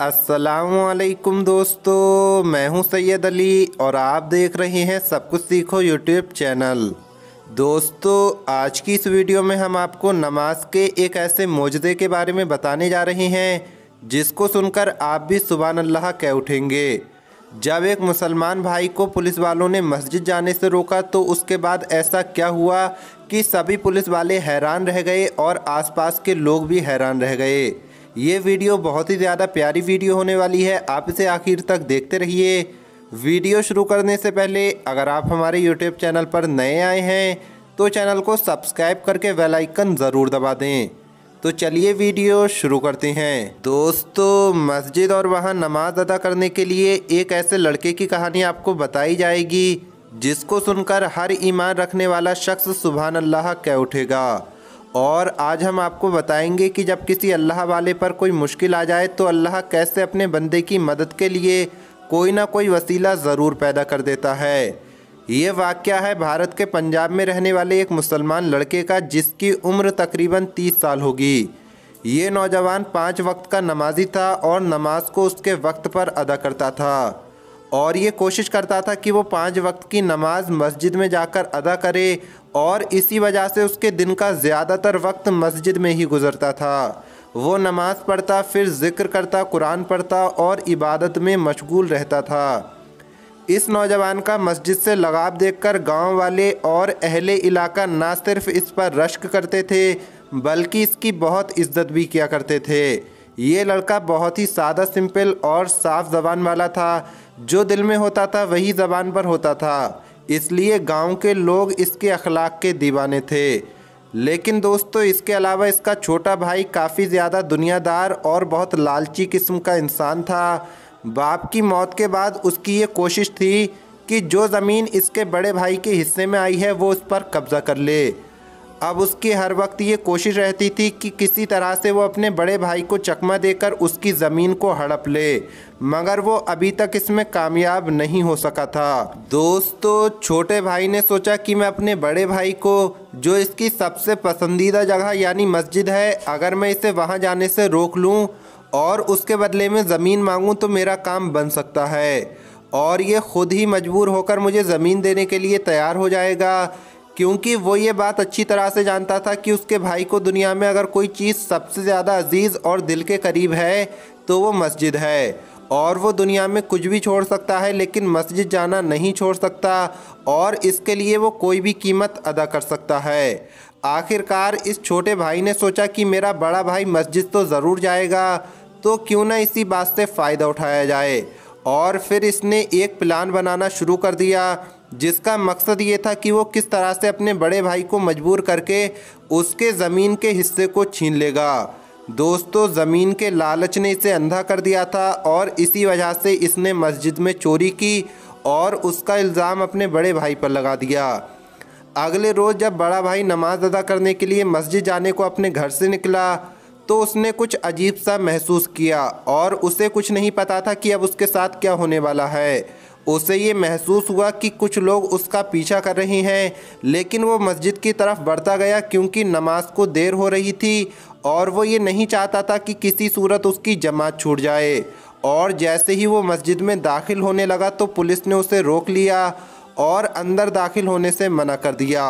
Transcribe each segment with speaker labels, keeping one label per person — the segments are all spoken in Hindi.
Speaker 1: असलकुम दोस्तों मैं हूं सैयद अली और आप देख रहे हैं सब कुछ सीखो यूट्यूब चैनल दोस्तों आज की इस वीडियो में हम आपको नमाज के एक ऐसे मौजदे के बारे में बताने जा रहे हैं जिसको सुनकर आप भी सुबह अल्लाह कह उठेंगे जब एक मुसलमान भाई को पुलिस वालों ने मस्जिद जाने से रोका तो उसके बाद ऐसा क्या हुआ कि सभी पुलिस वाले हैरान रह गए और आसपास के लोग भी हैरान रह गए ये वीडियो बहुत ही ज़्यादा प्यारी वीडियो होने वाली है आप इसे आखिर तक देखते रहिए वीडियो शुरू करने से पहले अगर आप हमारे यूट्यूब चैनल पर नए आए हैं तो चैनल को सब्सक्राइब करके वेल आइकन ज़रूर दबा दें तो चलिए वीडियो शुरू करते हैं दोस्तों मस्जिद और वहाँ नमाज अदा करने के लिए एक ऐसे लड़के की कहानी आपको बताई जाएगी जिसको सुनकर हर ईमान रखने वाला शख्स सुबहान अल्लाह कह उठेगा और आज हम आपको बताएंगे कि जब किसी अल्लाह वाले पर कोई मुश्किल आ जाए तो अल्लाह कैसे अपने बंदे की मदद के लिए कोई ना कोई वसीला ज़रूर पैदा कर देता है ये वाक़ है भारत के पंजाब में रहने वाले एक मुसलमान लड़के का जिसकी उम्र तकरीबन तीस साल होगी ये नौजवान पाँच वक्त का नमाजी था और नमाज को उसके वक्त पर अदा करता था और ये कोशिश करता था कि वो पाँच वक्त की नमाज मस्जिद में जाकर अदा करे और इसी वजह से उसके दिन का ज़्यादातर वक्त मस्जिद में ही गुजरता था वो नमाज़ पढ़ता फिर ज़िक्र करता कुरान पढ़ता और इबादत में मशगूल रहता था इस नौजवान का मस्जिद से लगाव देखकर गांव वाले और अहले इलाका ना सिर्फ इस पर रश्क करते थे बल्कि इसकी बहुत इज्जत भी किया करते थे ये लड़का बहुत ही सादा सिंपल और साफ जबान वाला था जो दिल में होता था वही ज़बान पर होता था इसलिए गांव के लोग इसके अखलाक के दीवाने थे लेकिन दोस्तों इसके अलावा इसका छोटा भाई काफ़ी ज़्यादा दुनियादार और बहुत लालची किस्म का इंसान था बाप की मौत के बाद उसकी ये कोशिश थी कि जो ज़मीन इसके बड़े भाई के हिस्से में आई है वो उस पर कब्ज़ा कर ले अब उसकी हर वक्त ये कोशिश रहती थी कि किसी तरह से वो अपने बड़े भाई को चकमा देकर उसकी ज़मीन को हड़प ले मगर वो अभी तक इसमें कामयाब नहीं हो सका था दोस्तों छोटे भाई ने सोचा कि मैं अपने बड़े भाई को जो इसकी सबसे पसंदीदा जगह यानी मस्जिद है अगर मैं इसे वहाँ जाने से रोक लूँ और उसके बदले में ज़मीन मांगूँ तो मेरा काम बन सकता है और ये ख़ुद ही मजबूर होकर मुझे ज़मीन देने के लिए तैयार हो जाएगा क्योंकि वो ये बात अच्छी तरह से जानता था कि उसके भाई को दुनिया में अगर कोई चीज़ सबसे ज़्यादा अजीज़ और दिल के करीब है तो वो मस्जिद है और वो दुनिया में कुछ भी छोड़ सकता है लेकिन मस्जिद जाना नहीं छोड़ सकता और इसके लिए वो कोई भी कीमत अदा कर सकता है आखिरकार इस छोटे भाई ने सोचा कि मेरा बड़ा भाई मस्जिद तो ज़रूर जाएगा तो क्यों ना इसी बात से फ़ायदा उठाया जाए और फिर इसने एक प्लान बनाना शुरू कर दिया जिसका मकसद ये था कि वो किस तरह से अपने बड़े भाई को मजबूर करके उसके ज़मीन के हिस्से को छीन लेगा दोस्तों ज़मीन के लालच ने इसे अंधा कर दिया था और इसी वजह से इसने मस्जिद में चोरी की और उसका इल्ज़ाम अपने बड़े भाई पर लगा दिया अगले रोज़ जब बड़ा भाई नमाज अदा करने के लिए मस्जिद जाने को अपने घर से निकला तो उसने कुछ अजीब सा महसूस किया और उसे कुछ नहीं पता था कि अब उसके साथ क्या होने वाला है उसे ये महसूस हुआ कि कुछ लोग उसका पीछा कर रहे हैं लेकिन वो मस्जिद की तरफ बढ़ता गया क्योंकि नमाज को देर हो रही थी और वो ये नहीं चाहता था कि किसी सूरत उसकी जमात छूट जाए और जैसे ही वो मस्जिद में दाखिल होने लगा तो पुलिस ने उसे रोक लिया और अंदर दाखिल होने से मना कर दिया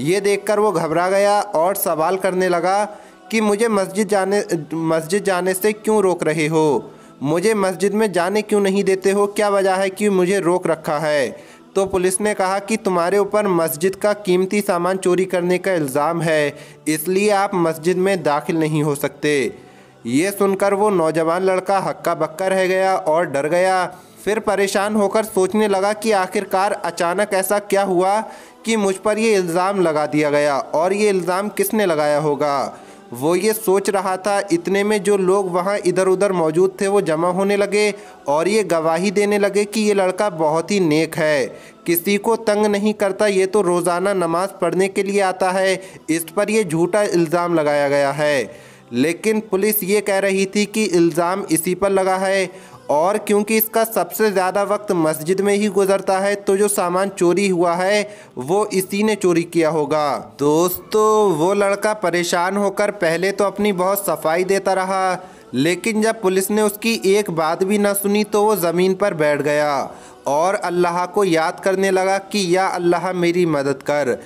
Speaker 1: ये देखकर वो घबरा गया और सवाल करने लगा कि मुझे मस्जिद जाने मस्जिद जाने से क्यों रोक रहे हो मुझे मस्जिद में जाने क्यों नहीं देते हो क्या वजह है कि मुझे रोक रखा है तो पुलिस ने कहा कि तुम्हारे ऊपर मस्जिद का कीमती सामान चोरी करने का इल्ज़ाम है इसलिए आप मस्जिद में दाखिल नहीं हो सकते ये सुनकर वो नौजवान लड़का हक्का बक्का रह गया और डर गया फिर परेशान होकर सोचने लगा कि आखिरकार अचानक ऐसा क्या हुआ कि मुझ पर ये इल्ज़ाम लगा दिया गया और ये इल्ज़ाम किसने लगाया होगा वो ये सोच रहा था इतने में जो लोग वहाँ इधर उधर मौजूद थे वो जमा होने लगे और ये गवाही देने लगे कि ये लड़का बहुत ही नेक है किसी को तंग नहीं करता ये तो रोज़ाना नमाज पढ़ने के लिए आता है इस पर यह झूठा इल्ज़ाम लगाया गया है लेकिन पुलिस ये कह रही थी कि इल्ज़ाम इसी पर लगा है और क्योंकि इसका सबसे ज़्यादा वक्त मस्जिद में ही गुजरता है तो जो सामान चोरी हुआ है वो इसी ने चोरी किया होगा दोस्तों वो लड़का परेशान होकर पहले तो अपनी बहुत सफाई देता रहा लेकिन जब पुलिस ने उसकी एक बात भी ना सुनी तो वो ज़मीन पर बैठ गया और अल्लाह को याद करने लगा कि या अल्लाह मेरी मदद कर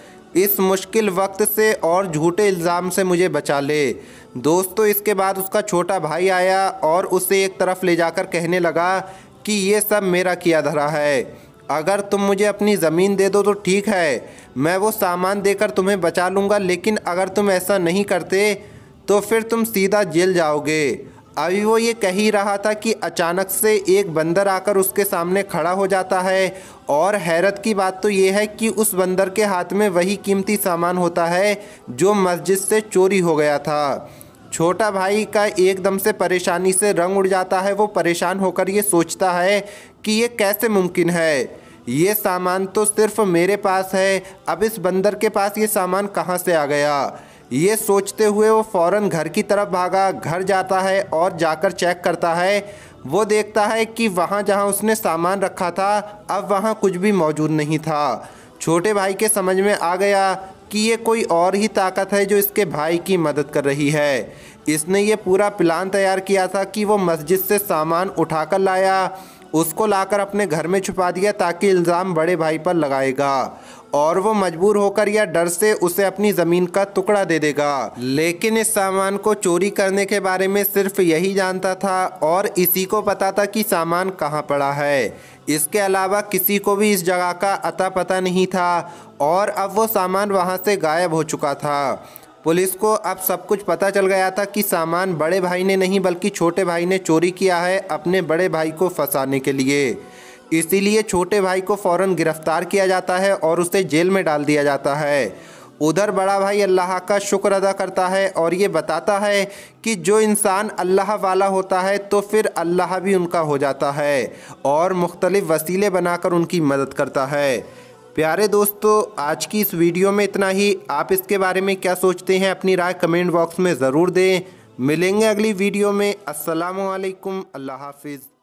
Speaker 1: इस मुश्किल वक्त से और झूठे इल्ज़ाम से मुझे बचा ले दोस्तों इसके बाद उसका छोटा भाई आया और उसे एक तरफ ले जाकर कहने लगा कि ये सब मेरा किया धरा है अगर तुम मुझे अपनी ज़मीन दे दो तो ठीक है मैं वो सामान देकर तुम्हें बचा लूँगा लेकिन अगर तुम ऐसा नहीं करते तो फिर तुम सीधा जेल जाओगे अभी वो ये कह ही रहा था कि अचानक से एक बंदर आकर उसके सामने खड़ा हो जाता है और हैरत की बात तो ये है कि उस बंदर के हाथ में वही कीमती सामान होता है जो मस्जिद से चोरी हो गया था छोटा भाई का एकदम से परेशानी से रंग उड़ जाता है वो परेशान होकर ये सोचता है कि ये कैसे मुमकिन है ये सामान तो सिर्फ मेरे पास है अब इस बंदर के पास ये सामान कहाँ से आ गया ये सोचते हुए वो फौरन घर की तरफ भागा घर जाता है और जाकर चेक करता है वो देखता है कि वहाँ जहाँ उसने सामान रखा था अब वहाँ कुछ भी मौजूद नहीं था छोटे भाई के समझ में आ गया कि ये कोई और ही ताकत है जो इसके भाई की मदद कर रही है इसने ये पूरा प्लान तैयार किया था कि वो मस्जिद से सामान उठाकर लाया उसको लाकर अपने घर में छुपा दिया ताकि इल्ज़ाम बड़े भाई पर लगाएगा और वो मजबूर होकर या डर से उसे अपनी ज़मीन का टुकड़ा दे देगा लेकिन इस सामान को चोरी करने के बारे में सिर्फ यही जानता था और इसी को पता था कि सामान कहाँ पड़ा है इसके अलावा किसी को भी इस जगह का अता पता नहीं था और अब वो सामान वहाँ से गायब हो चुका था पुलिस को अब सब कुछ पता चल गया था कि सामान बड़े भाई ने नहीं बल्कि छोटे भाई ने चोरी किया है अपने बड़े भाई को फंसाने के लिए इसीलिए छोटे भाई को फौरन गिरफ्तार किया जाता है और उसे जेल में डाल दिया जाता है उधर बड़ा भाई अल्लाह का शुक्र अदा करता है और ये बताता है कि जो इंसान अल्लाह वाला होता है तो फिर अल्लाह भी उनका हो जाता है और मुख्तलिफ़ वसीले बनाकर उनकी मदद करता है प्यारे दोस्तों आज की इस वीडियो में इतना ही आप इसके बारे में क्या सोचते हैं अपनी राय कमेंट बॉक्स में ज़रूर दें मिलेंगे अगली वीडियो में असलकम अल्लाह हाफिज़